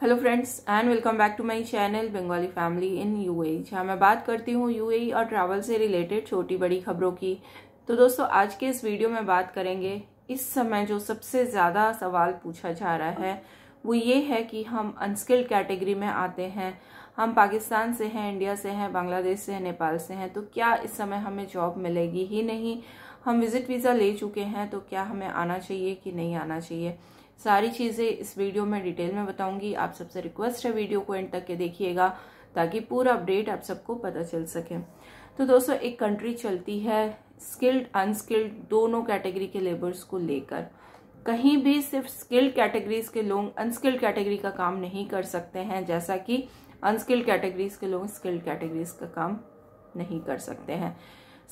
hello friends and welcome back to my channel Bengali family in UAE जहाँ मैं बात करती हूँ यूएई e और ट्रैवल से रिलेटेड छोटी बड़ी खबरों की तो दोस्तों आज के इस वीडियो में बात करेंगे इस समय जो सबसे ज़्यादा सवाल पूछा जा रहा है वो ये है कि हम अनस्किल्ड कैटेगरी में आते हैं हम पाकिस्तान से हैं इंडिया से हैं बांग्लादेश से हैं नेपाल से हैं तो क्या इस समय हमें जॉब मिलेगी ही नहीं हम विज़िट वीज़ा ले चुके हैं तो क्या हमें आना चाहिए कि नहीं आना चाहिए सारी चीज़ें इस वीडियो में डिटेल में बताऊंगी आप सबसे रिक्वेस्ट है वीडियो को एंड तक के देखिएगा ताकि पूरा अपडेट आप सबको पता चल सके तो दोस्तों एक कंट्री चलती है स्किल्ड अनस्किल्ड दोनों कैटेगरी के लेबर्स को लेकर कहीं भी सिर्फ स्किल्ड कैटेगरीज के लोग अनस्किल्ड कैटेगरी का काम नहीं कर सकते हैं जैसा कि अनस्किल्ड कैटेगरीज के लोग स्किल्ड कैटेगरीज का काम नहीं कर सकते हैं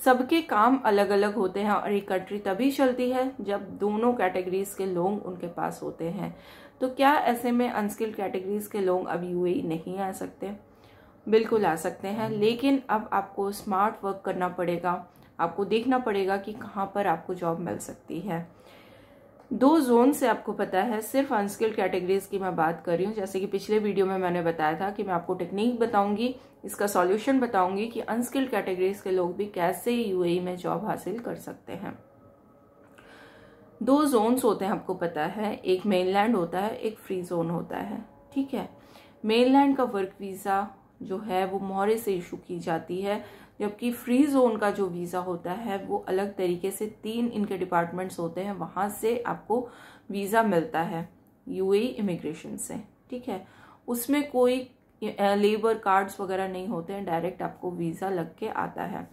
सबके काम अलग अलग होते हैं और ये कंट्री तभी चलती है जब दोनों कैटेगरीज के लोग उनके पास होते हैं तो क्या ऐसे में अनस्किल्ड कैटेगरीज के लोग अब यू नहीं आ सकते बिल्कुल आ सकते हैं लेकिन अब आपको स्मार्ट वर्क करना पड़ेगा आपको देखना पड़ेगा कि कहाँ पर आपको जॉब मिल सकती है दो जोन से आपको पता है सिर्फ अनस्किल्ड कैटेगरीज की मैं बात कर रही हूँ जैसे कि पिछले वीडियो में मैंने बताया था कि मैं आपको टेक्निक बताऊंगी इसका सॉल्यूशन बताऊंगी कि अनस्किल्ड कैटेगरीज के लोग भी कैसे यूएई e में जॉब हासिल कर सकते हैं दो जोन्स होते हैं आपको पता है एक मेनलैंड होता है एक फ्री जोन होता है ठीक है मेनलैंड का वर्क वीज़ा जो है वो मोहरे से इशू की जाती है जबकि फ्री जोन का जो वीज़ा होता है वो अलग तरीके से तीन इनके डिपार्टमेंट्स होते हैं वहाँ से आपको वीज़ा मिलता है यूएई इमिग्रेशन से ठीक है उसमें कोई लेबर कार्ड्स वगैरह नहीं होते हैं डायरेक्ट आपको वीज़ा लग के आता है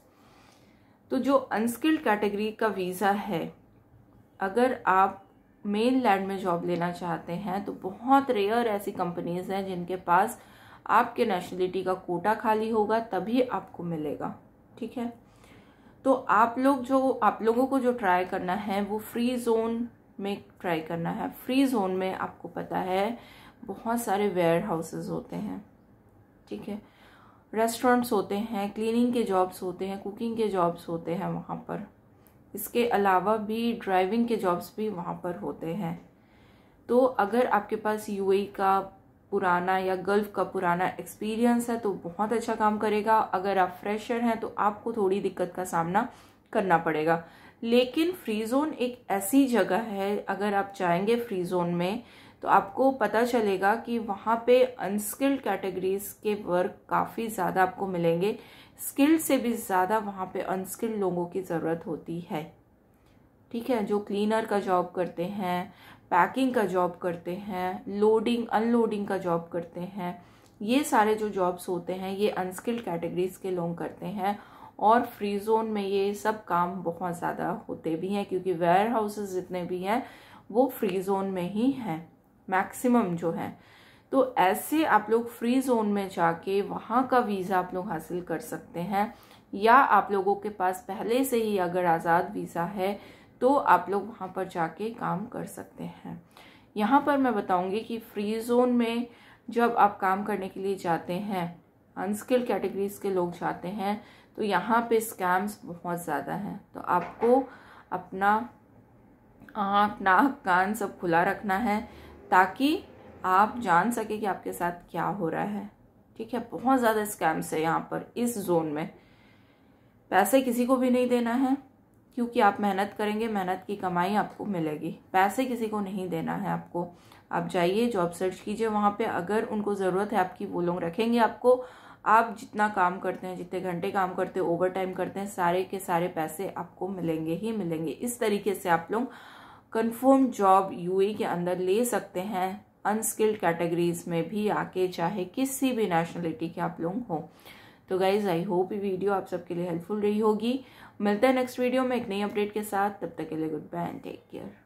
तो जो अनस्किल्ड कैटेगरी का वीज़ा है अगर आप मेन लैंड में जॉब लेना चाहते हैं तो बहुत रेयर ऐसी कंपनीज़ हैं जिनके पास आपके नेशनलिटी का कोटा खाली होगा तभी आपको मिलेगा ठीक है तो आप लोग जो आप लोगों को जो ट्राई करना है वो फ्री जोन में ट्राई करना है फ्री जोन में आपको पता है बहुत सारे वेयर हाउसेज होते हैं ठीक है रेस्टोरेंट्स होते हैं क्लीनिंग के जॉब्स होते हैं कुकिंग के जॉब्स होते हैं वहाँ पर इसके अलावा भी ड्राइविंग के जॉब्स भी वहाँ पर होते हैं तो अगर आपके पास यूएई e का पुराना या गल्फ का पुराना एक्सपीरियंस है तो बहुत अच्छा काम करेगा अगर आप फ्रेशर हैं तो आपको थोड़ी दिक्कत का सामना करना पड़ेगा लेकिन फ्री जोन एक ऐसी जगह है अगर आप जाएंगे फ्री जोन में तो आपको पता चलेगा कि वहाँ पे अनस्किल्ड कैटेगरीज के वर्क काफ़ी ज़्यादा आपको मिलेंगे स्किल्ड से भी ज़्यादा वहाँ पे अनस्किल्ड लोगों की ज़रूरत होती है ठीक है जो क्लीनर का जॉब करते हैं पैकिंग का जॉब करते हैं लोडिंग अनलोडिंग का जॉब करते हैं ये सारे जो जॉब्स होते हैं ये अनस्किल्ड कैटेगरीज के लोग करते हैं और फ्री जोन में ये सब काम बहुत ज़्यादा होते भी हैं क्योंकि वेयर हाउसेज जितने भी हैं वो फ्री जोन में ही हैं मैक्सिमम जो है तो ऐसे आप लोग फ्री जोन में जाके वहाँ का वीज़ा आप लोग हासिल कर सकते हैं या आप लोगों के पास पहले से ही अगर आज़ाद वीज़ा है तो आप लोग वहाँ पर जाके काम कर सकते हैं यहाँ पर मैं बताऊँगी कि फ्री जोन में जब आप काम करने के लिए जाते हैं अनस्किल्ड कैटेगरीज के लोग जाते हैं तो यहाँ पे स्कैम्स बहुत ज़्यादा हैं तो आपको अपना आँख हाँ, नाक कान सब खुला रखना है ताकि आप जान सके कि आपके साथ क्या हो रहा है ठीक है बहुत ज़्यादा स्कैम्स है यहाँ पर इस जोन में पैसे किसी को भी नहीं देना है क्योंकि आप मेहनत करेंगे मेहनत की कमाई आपको मिलेगी पैसे किसी को नहीं देना है आपको आप जाइए जॉब सर्च कीजिए वहाँ पे अगर उनको ज़रूरत है आपकी वो लोग रखेंगे आपको आप जितना काम करते हैं जितने घंटे काम करते हैं ओवर टाइम करते हैं सारे के सारे पैसे आपको मिलेंगे ही मिलेंगे इस तरीके से आप लोग कन्फर्म जॉब यू के अंदर ले सकते हैं अनस्किल्ड कैटेगरीज में भी आके चाहे किसी भी नेशनलिटी के आप लोग हों तो गाइज़ आई होप ये वीडियो आप सबके लिए हेल्पफुल रही होगी मिलते हैं नेक्स्ट वीडियो में एक नई अपडेट के साथ तब तक के लिए good bye and take care